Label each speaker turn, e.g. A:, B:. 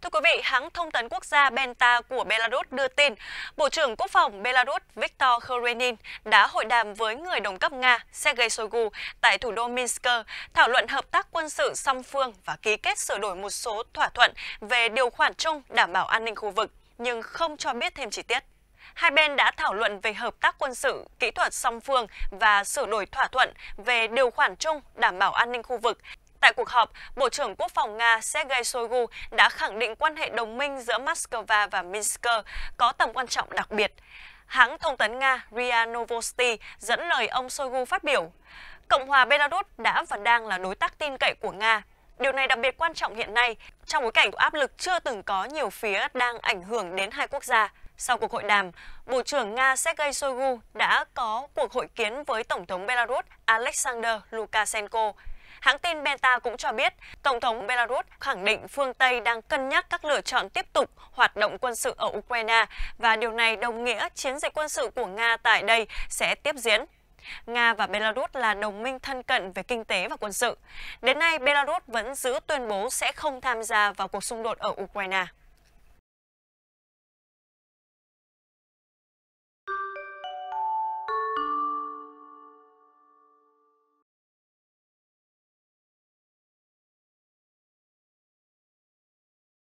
A: Thưa quý vị, hãng thông tấn quốc gia Benta của Belarus đưa tin, Bộ trưởng Quốc phòng Belarus Viktor Khorenin đã hội đàm với người đồng cấp Nga Sergei Shoigu tại thủ đô Minsk, thảo luận hợp tác quân sự song phương và ký kết sửa đổi một số thỏa thuận về điều khoản chung đảm bảo an ninh khu vực, nhưng không cho biết thêm chi tiết hai bên đã thảo luận về hợp tác quân sự, kỹ thuật song phương và sửa đổi thỏa thuận về điều khoản chung đảm bảo an ninh khu vực Tại cuộc họp, Bộ trưởng Quốc phòng Nga Sergei Shoigu đã khẳng định quan hệ đồng minh giữa Moscow và Minsk có tầm quan trọng đặc biệt. Hãng thông tấn Nga RIA Novosti dẫn lời ông Shoigu phát biểu, Cộng hòa Belarus đã và đang là đối tác tin cậy của Nga. Điều này đặc biệt quan trọng hiện nay, trong bối cảnh áp lực chưa từng có nhiều phía đang ảnh hưởng đến hai quốc gia. Sau cuộc hội đàm, Bộ trưởng Nga Sergei Shoigu đã có cuộc hội kiến với Tổng thống Belarus Alexander Lukashenko. Hãng tin Benta cũng cho biết, Tổng thống Belarus khẳng định phương Tây đang cân nhắc các lựa chọn tiếp tục hoạt động quân sự ở Ukraine và điều này đồng nghĩa chiến dịch quân sự của Nga tại đây sẽ tiếp diễn. Nga và Belarus là đồng minh thân cận về kinh tế và quân sự. Đến nay, Belarus vẫn giữ tuyên bố sẽ không tham gia vào cuộc xung đột ở Ukraine.